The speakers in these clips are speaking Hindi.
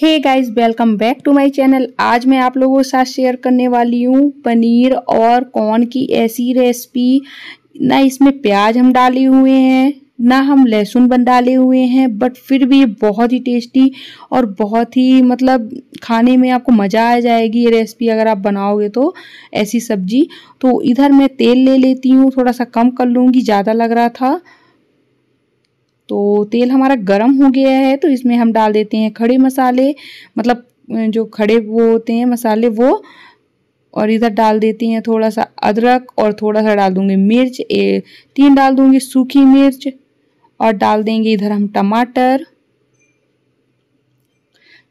hey guys welcome back to my channel आज मैं आप लोगों के साथ शेयर करने वाली हूँ पनीर और कॉर्न की ऐसी रेसिपी ना इसमें प्याज हम डाले हुए हैं ना हम लहसुन बन डाले हुए हैं बट फिर भी ये बहुत ही टेस्टी और बहुत ही मतलब खाने में आपको मज़ा आ जाएगी ये रेसिपी अगर आप बनाओगे तो ऐसी सब्जी तो इधर मैं तेल ले लेती हूँ थोड़ा सा कम कर लूँगी ज़्यादा लग रहा था तो तेल हमारा गर्म हो गया है तो इसमें हम डाल देते हैं खड़े मसाले मतलब जो खड़े वो होते हैं मसाले वो और इधर डाल देती हैं थोड़ा सा अदरक और थोड़ा सा डाल दूंगी मिर्च ए, तीन डाल दूंगी सूखी मिर्च और डाल देंगे इधर हम टमाटर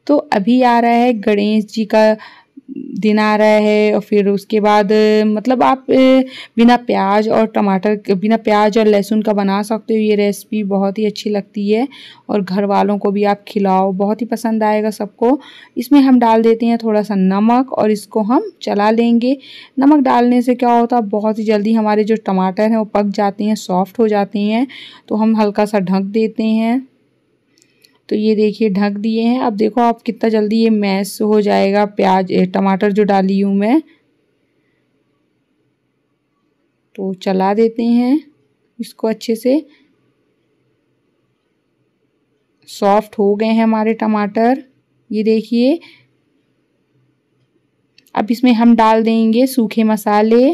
तो अभी आ रहा है गणेश जी का दिन आ रहा है और फिर उसके बाद मतलब आप बिना प्याज और टमाटर बिना प्याज और लहसुन का बना सकते हो ये रेसिपी बहुत ही अच्छी लगती है और घर वालों को भी आप खिलाओ बहुत ही पसंद आएगा सबको इसमें हम डाल देते हैं थोड़ा सा नमक और इसको हम चला लेंगे नमक डालने से क्या होता है बहुत ही जल्दी हमारे जो टमाटर हैं वो पक जाते हैं सॉफ्ट हो जाते हैं तो हम हल्का सा ढक देते हैं तो ये देखिए ढक दिए हैं अब देखो आप कितना जल्दी ये मैस हो जाएगा प्याज टमाटर जो डाली हूँ मैं तो चला देते हैं इसको अच्छे से सॉफ्ट हो गए हैं हमारे टमाटर ये देखिए अब इसमें हम डाल देंगे सूखे मसाले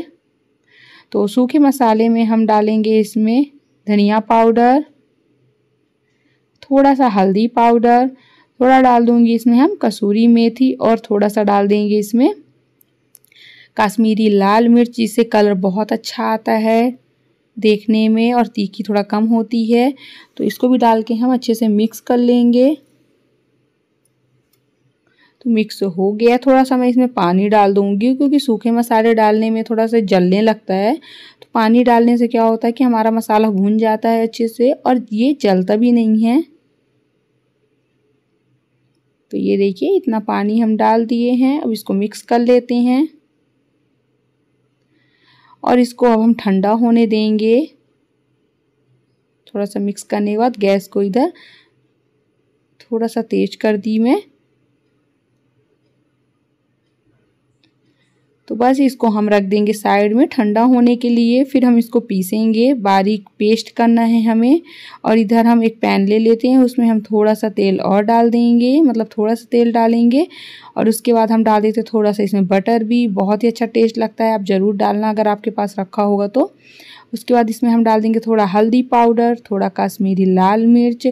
तो सूखे मसाले में हम डालेंगे इसमें धनिया पाउडर थोड़ा सा हल्दी पाउडर थोड़ा डाल दूंगी इसमें हम कसूरी मेथी और थोड़ा सा डाल देंगे इसमें कश्मीरी लाल मिर्च इससे कलर बहुत अच्छा आता है देखने में और तीखी थोड़ा कम होती है तो इसको भी डाल के हम अच्छे से मिक्स कर लेंगे तो मिक्स हो गया थोड़ा सा मैं इसमें पानी डाल दूंगी क्योंकि सूखे मसाले डालने में थोड़ा सा जलने लगता है तो पानी डालने से क्या होता है कि हमारा मसाला भून जाता है अच्छे से और ये जलता भी नहीं है तो ये देखिए इतना पानी हम डाल दिए हैं अब इसको मिक्स कर लेते हैं और इसको अब हम ठंडा होने देंगे थोड़ा सा मिक्स करने के बाद गैस को इधर थोड़ा सा तेज कर दी मैं तो बस इसको हम रख देंगे साइड में ठंडा होने के लिए फिर हम इसको पीसेंगे बारीक पेस्ट करना है हमें और इधर हम एक पैन ले लेते हैं उसमें हम थोड़ा सा तेल और डाल देंगे मतलब थोड़ा सा तेल डालेंगे और उसके बाद हम डाल देते हैं थोड़ा सा इसमें बटर भी बहुत ही अच्छा टेस्ट लगता है आप ज़रूर डालना अगर आपके पास रखा होगा तो उसके बाद इसमें हम डाल देंगे थोड़ा हल्दी पाउडर थोड़ा कश्मीरी लाल मिर्च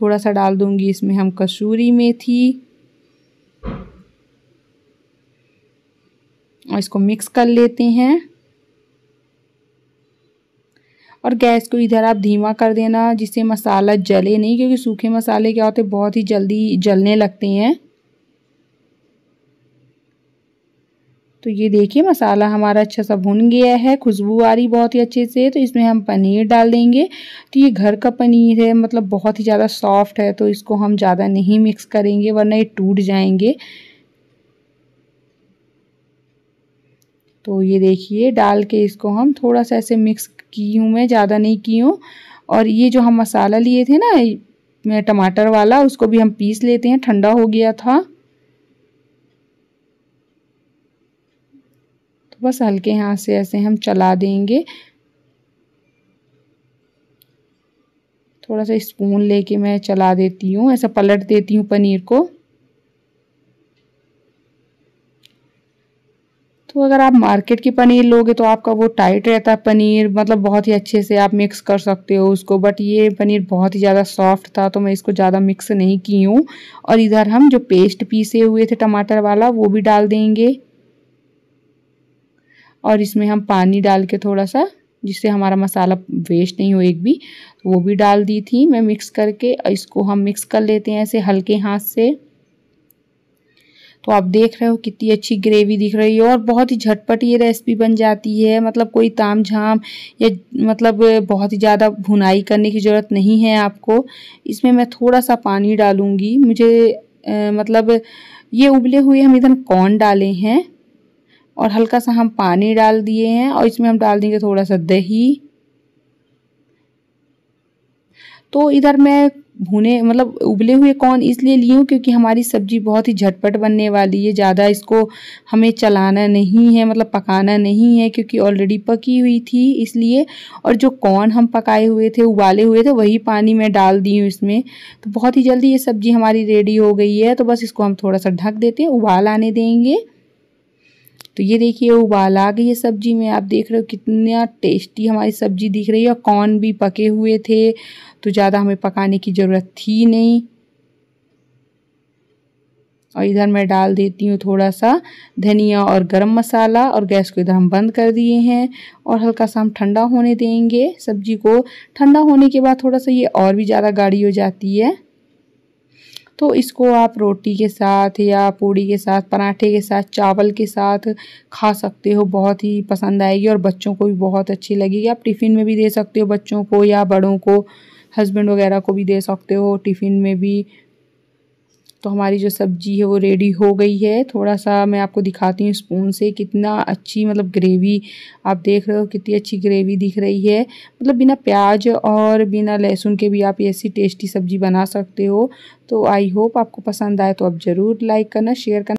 थोड़ा सा डाल दूँगी इसमें हम कसूरी मेथी और इसको मिक्स कर लेते हैं और गैस को इधर आप धीमा कर देना जिससे मसाला जले नहीं क्योंकि सूखे मसाले क्या होते बहुत ही जल्दी जलने लगते हैं तो ये देखिए मसाला हमारा अच्छा सा भुन गया है खुशबू आ रही बहुत ही अच्छे से तो इसमें हम पनीर डाल देंगे तो ये घर का पनीर है मतलब बहुत ही ज़्यादा सॉफ्ट है तो इसको हम ज़्यादा नहीं मिक्स करेंगे वरना ये टूट जाएंगे तो ये देखिए डाल के इसको हम थोड़ा सा ऐसे मिक्स की हूँ मैं ज़्यादा नहीं की हूँ और ये जो हम मसाला लिए थे ना टमाटर वाला उसको भी हम पीस लेते हैं ठंडा हो गया था तो बस हल्के हाथ से ऐसे हम चला देंगे थोड़ा सा स्पून लेके मैं चला देती हूँ ऐसा पलट देती हूँ पनीर को तो अगर आप मार्केट की पनीर लोगे तो आपका वो टाइट रहता है पनीर मतलब बहुत ही अच्छे से आप मिक्स कर सकते हो उसको बट ये पनीर बहुत ही ज़्यादा सॉफ्ट था तो मैं इसको ज़्यादा मिक्स नहीं की हूँ और इधर हम जो पेस्ट पीसे हुए थे टमाटर वाला वो भी डाल देंगे और इसमें हम पानी डाल के थोड़ा सा जिससे हमारा मसाला वेस्ट नहीं हो एक भी वो भी डाल दी थी मैं मिक्स करके इसको हम मिक्स कर लेते हैं ऐसे हल्के हाथ से तो आप देख रहे हो कितनी अच्छी ग्रेवी दिख रही है और बहुत ही झटपट ये रेसिपी बन जाती है मतलब कोई ताम झाम या मतलब बहुत ही ज़्यादा भुनाई करने की ज़रूरत नहीं है आपको इसमें मैं थोड़ा सा पानी डालूँगी मुझे आ, मतलब ये उबले हुए हम इधर कॉर्न डाले हैं और हल्का सा हम पानी डाल दिए हैं और इसमें हम डाल देंगे थोड़ा सा दही तो इधर मैं भुने मतलब उबले हुए कौन इसलिए लिए हूँ क्योंकि हमारी सब्जी बहुत ही झटपट बनने वाली है ज़्यादा इसको हमें चलाना नहीं है मतलब पकाना नहीं है क्योंकि ऑलरेडी पकी हुई थी इसलिए और जो कौन हम पकाए हुए थे उबाले हुए थे वही पानी में डाल दी हूँ इसमें तो बहुत ही जल्दी ये सब्जी हमारी रेडी हो गई है तो बस इसको हम थोड़ा सा ढक देते हैं उबाल आने देंगे तो ये देखिए उबाल आ गई है सब्जी में आप देख रहे हो कितना टेस्टी हमारी सब्जी दिख रही है और कॉर्न भी पके हुए थे तो ज़्यादा हमें पकाने की ज़रूरत थी नहीं और इधर मैं डाल देती हूँ थोड़ा सा धनिया और गरम मसाला और गैस को इधर हम बंद कर दिए हैं और हल्का सा हम ठंडा होने देंगे सब्जी को ठंडा होने के बाद थोड़ा सा ये और भी ज़्यादा गाढ़ी हो जाती है तो इसको आप रोटी के साथ या पूड़ी के साथ पराठे के साथ चावल के साथ खा सकते हो बहुत ही पसंद आएगी और बच्चों को भी बहुत अच्छी लगेगी आप टिफ़िन में भी दे सकते हो बच्चों को या बड़ों को हस्बैंड वगैरह को भी दे सकते हो टिफ़िन में भी तो हमारी जो सब्ज़ी है वो रेडी हो गई है थोड़ा सा मैं आपको दिखाती हूँ स्पून से कितना अच्छी मतलब ग्रेवी आप देख रहे हो कितनी अच्छी ग्रेवी दिख रही है मतलब बिना प्याज और बिना लहसुन के भी आप ऐसी टेस्टी सब्ज़ी बना सकते हो तो आई होप आपको पसंद आए तो आप ज़रूर लाइक करना शेयर करना